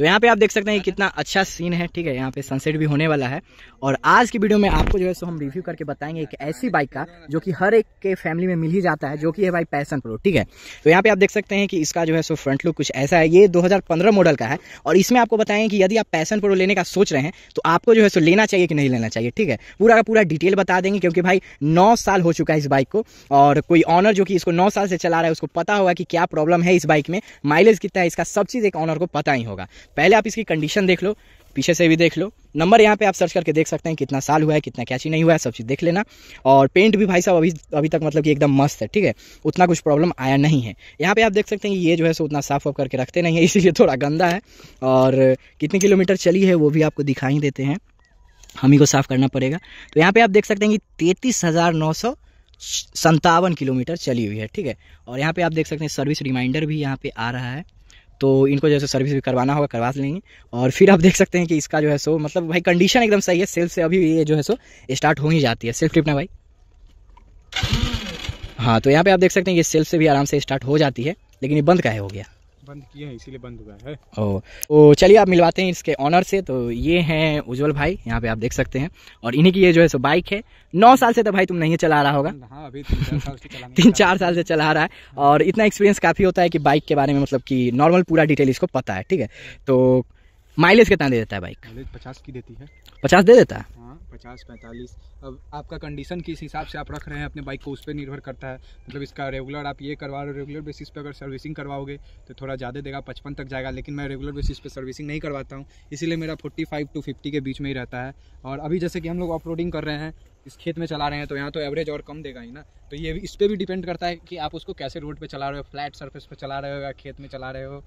तो यहाँ पे आप देख सकते हैं हाँ कितना अच्छा सीन है ठीक है यहाँ पे सनसेट भी होने वाला है और आज की वीडियो में आपको जो है सो हम रिव्यू करके बताएंगे एक ऐसी बाइक का जो कि हर एक के फैमिली में मिल ही जाता है जो कि है भाई पैसन प्रो ठीक है तो यहाँ पे आप देख सकते हैं कि इसका जो है सो फ्रंट लुक कुछ ऐसा है ये दो मॉडल का है और इसमें आपको बताएंगे कि यदि आप पैसन प्रो लेने का सोच रहे हैं तो आपको जो है सो लेना चाहिए कि नहीं लेना चाहिए ठीक है पूरा का पूरा डिटेल बता देंगे क्योंकि भाई नौ साल हो चुका है इस बाइक को और कोई ऑनर जो कि इसको नौ साल से चला रहा है उसको पता होगा कि क्या प्रॉब्लम है इस बाइक में माइलेज कितना है इसका सब चीज़ एक ऑनर को पता ही होगा पहले आप इसकी कंडीशन देख लो पीछे से भी देख लो नंबर यहाँ पे आप सर्च करके देख सकते हैं कितना साल हुआ है कितना कैची नहीं हुआ है सब चीज़ देख लेना और पेंट भी भाई साहब अभी अभी तक मतलब कि एकदम मस्त है ठीक है उतना कुछ प्रॉब्लम आया नहीं है यहाँ पे आप देख सकते हैं कि ये जो है सो उतना साफ वाफ करके रखते नहीं है इसीलिए थोड़ा गंदा है और कितने किलोमीटर चली है वो भी आपको दिखाई देते हैं हम ही को साफ करना पड़ेगा तो यहाँ पर आप देख सकते हैं कि तैंतीस हज़ार नौ सौ संतावन किलोमीटर चली हुई है ठीक है और यहाँ पे आप देख सकते हैं सर्विस रिमाइंडर भी यहाँ पे आ रहा है तो इनको जैसे सर्विस भी करवाना होगा करवा लेंगे और फिर आप देख सकते हैं कि इसका जो है सो मतलब भाई कंडीशन एकदम सही है सेल्फ से अभी ये जो है सो स्टार्ट हो ही जाती है सेल्फ ट्रिप ना भाई हाँ तो यहाँ पे आप देख सकते हैं कि सेल्फ से भी आराम से स्टार्ट हो जाती है लेकिन ये बंद का है हो गया बंद किए हैं इसीलिए बंद हुआ है ओ तो चलिए आप मिलवाते हैं इसके ऑनर से तो ये हैं उज्जवल भाई यहाँ पे आप देख सकते हैं और इन्हीं की ये जो है सो बाइक है नौ साल से तो भाई तुम नहीं चला रहा होगा हाँ अभी तीन चार साल से चला रहा है और इतना एक्सपीरियंस काफ़ी होता है कि बाइक के बारे में मतलब कि नॉर्मल पूरा डिटेल इसको पता है ठीक है तो माइलेज कितना दे देता है बाइक माइलेज पचास की देती है पचास दे देता है पचास पैंतालीस अब आपका कंडीशन किस हिसाब से आप रख रहे हैं अपने बाइक को उस पर निर्भर करता है मतलब इसका रेगुलर आप ये करवा रहे हो रेगुलर बेसिस पे अगर सर्विसिंग करवाओगे तो थोड़ा ज़्यादा देगा पचपन तक जाएगा लेकिन मैं रेगुलर बेसिस पे सर्विसिंग नहीं करवाता हूँ इसीलिए मेरा फोर्टी फाइव टू फिफ्टी के बीच में ही रहता है और अभी जैसे कि हम लोग ऑफ कर रहे हैं इस खेत में चला रहे हैं तो यहाँ तो एवरेज और कम देगा ही ना तो ये इस पर भी डिपेंड करता है कि आप उसको कैसे रोड पर चला रहे हो फ्लैट सर्फेस पर चला रहे हो या खेत में चला रहे हो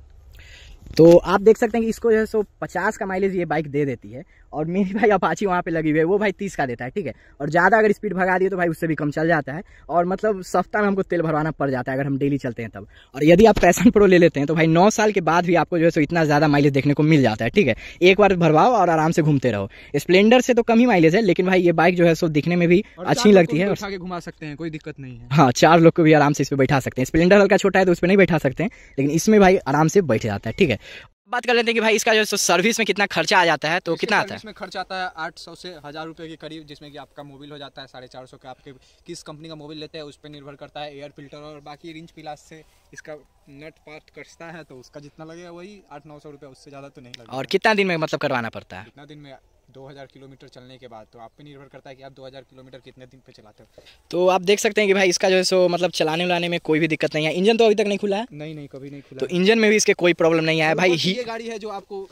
तो आप देख सकते हैं कि इसको जो है सो पचास का माइलेज ये बाइक दे देती है और मेरी भाई अपाची वहाँ पे लगी हुई है वो भाई तीस का देता है ठीक है और ज़्यादा अगर स्पीड भगा दिए तो भाई उससे भी कम चल जाता है और मतलब सप्ताह में हमको तेल भरवाना पड़ जाता है अगर हम डेली चलते हैं तब और यदि आप पैसन प्रो ले लेते हैं तो भाई नौ साल के बाद भी आपको जो है सो इतना ज़्यादा माइलेज देखने को मिल जाता है ठीक है एक बार भरवाओ और आराम से घूमते रहो स्प्लेंडर से तो कम ही माइलेज है लेकिन भाई ये बाइक जो है सो दिखने में भी अच्छी लगती है और घुमा सकते हैं कोई दिक्कत नहीं है हाँ चार लोग को भी आराम से इस पर बैठा सकते हैं स्प्लेंडर हल्का छोटा है तो उस पर नहीं बैठा सकते हैं लेकिन इसमें भाई आराम से बैठ बैठ जाता है ठीक है बात कर लेते हैं कि भाई इसका जो सर्विस में कितना खर्चा आ जाता है तो कितना आता है इसमें खर्चा आता है आठ सौ से हज़ार रुपये के करीब जिसमें कि आपका मोबिल हो जाता है साढ़े चार सौ का आपके किस कंपनी का मोबिल लेते हैं उस पर निर्भर करता है एयर फिल्टर और बाकी रिंच पिलास से इसका नेट पार्ट कटता है तो उसका जितना लगेगा वही आठ नौ सौ रुपया उससे ज़्यादा तो नहीं लगेगा और कितना दिन में मतलब करवाना पड़ता है कितना दिन में 2000 किलोमीटर चलने के बाद तो आप पे निर्भर करता है कि आप 2000 किलोमीटर कितने दिन पे चलाते हो तो आप देख सकते हैं कि भाई इसका जो है सो मतलब चलाने उलाने में कोई भी दिक्कत नहीं है इंजन तो अभी तक नहीं खुला है नहीं नहीं कभी नहीं खुला तो इंजन में भी इसके कोई प्रॉब्लम नहीं आया तो भाई ही गाड़ी है जो आपको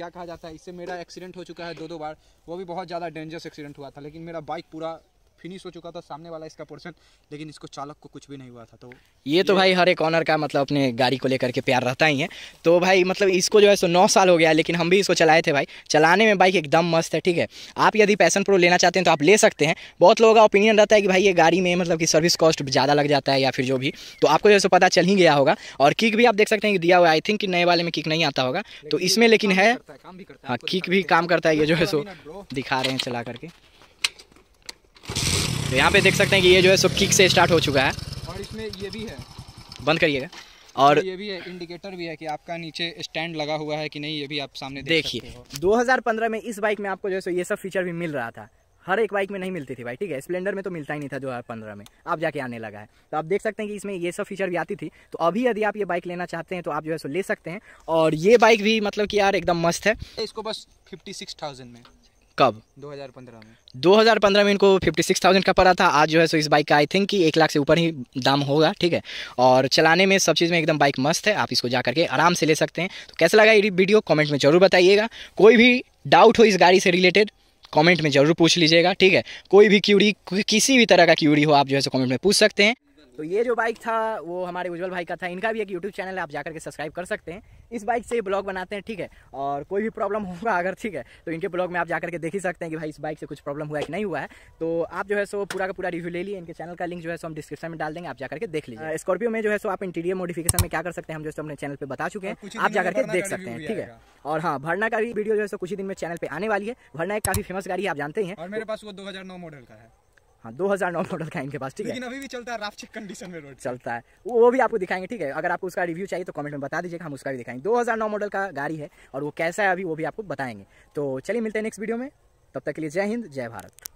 क्या कहा जाता है इससे मेरा एक्सीडेंट हो चुका है दो दो बार वो भी बहुत ज़्यादा डेंजरस एक्सीडेंट हुआ था लेकिन मेरा बाइक पूरा फिनिश हो चुका था सामने वाला इसका पोर्शन लेकिन इसको चालक को कुछ भी नहीं हुआ था तो ये तो भाई हर एक ऑनर का मतलब अपने गाड़ी को लेकर के प्यार रहता ही है तो भाई मतलब इसको जो है सो नौ साल हो गया लेकिन हम भी इसको चलाए थे भाई चलाने में बाइक एकदम मस्त है ठीक है आप यदि पैसन प्रो लेना चाहते हैं तो आप ले सकते हैं बहुत लोगों का ओपिनियन रहता है कि भाई ये गाड़ी में मतलब कि सर्विस कॉस्ट ज़्यादा लग जाता है या फिर जो भी तो आपको जैसे पता चल ही गया होगा और किक भी आप देख सकते हैं कि दिया हुआ आई थिंक कि नए वाले में किक नहीं आता होगा तो इसमें लेकिन है हाँ किक भी काम करता है ये जो है सो दिखा रहे हैं चला करके तो यहाँ पे देख सकते हैं कि ये जो है सो किक से स्टार्ट हो चुका है और इसमें ये भी है बंद करिएगा और ये भी है इंडिकेटर भी है कि आपका नीचे स्टैंड लगा हुआ है कि नहीं ये भी आप सामने देखिए दो हजार में इस बाइक में आपको जो है सो ये सब फीचर भी मिल रहा था हर एक बाइक में नहीं मिलती थी भाई ठीक है स्प्लेंडर में तो मिलता ही नहीं था दो हज़ार पंद्रह में आप जाके आने लगा है तो आप देख सकते हैं कि इसमें ये सब फीचर भी आती थी तो अभी यदि आप ये बाइक लेना चाहते हैं तो आप जो है सो ले सकते हैं और ये बाइक भी मतलब कि यार एकदम मस्त है इसको बस फिफ्टी सिक्स थाउजेंड में कब 2015 में 2015 में इनको 56,000 का पड़ा था आज जो है सो इस बाइक का आई थिंक कि एक लाख से ऊपर ही दाम होगा ठीक है और चलाने में सब चीज़ में एकदम बाइक मस्त है आप इसको जा करके आराम से ले सकते हैं तो कैसा लगा ये वीडियो कमेंट में जरूर बताइएगा कोई भी डाउट हो इस गाड़ी से रिलेटेड कॉमेंट में जरूर पूछ लीजिएगा ठीक है कोई भी क्यूरी किसी भी तरह का क्यूरी हो आप जो है सो कॉमेंट में पूछ सकते हैं तो ये जो बाइक था वो हमारे उज्जवल भाई का था इनका भी एक यूट्यूब चैनल है आप जाकर के सब्सक्राइब कर सकते हैं इस बाइक से ब्लॉग बनाते हैं ठीक है और कोई भी प्रॉब्लम होगा अगर ठीक है तो इनके ब्लॉग में आप जाकर के देख ही सकते हैं कि भाई इस बाइक से कुछ प्रॉब्लम हुआ है कि नहीं हुआ है तो आप जो है सो पूरा का पूरा रिव्यू ले लिए इनके चैनल का लिंक जो है सो हम डिस्क्रिप्शन में डाल देंगे आप जाकर के देख लीजिए स्कॉर्पियो हाँ। में जो है सो आप इंटीरियर मॉडिफिकेशन में क्या कर सकते हैं हम जो है अपने चैनल पर बता चुके हैं आप जाकर के देख सकते हैं ठीक है और हाँ भरना का भी वीडियो जो है सो कुछ ही दिन में चैनल पर आने वाली है भरना एक काफी फेमस गाड़ी है आप जानते हैं मेरे पास वो दो मॉडल का है हाँ दो हजार नौ मॉडल का इनके पास ठीक है लेकिन अभी भी चलता है राफ्टिक कंडीशन में रोड चलता है वो भी आपको दिखाएंगे ठीक है अगर आपको उसका रिव्यू चाहिए तो कमेंट में बता दीजिएगा हम उसका भी दिखाएंगे दो हजार नौ मॉडल का गाड़ी है और वो कैसा है अभी वो भी आपको बताएंगे तो चलिए मिलते हैं नेक्स्ट वीडियो में तब तक के लिए जय हिंद जय भारत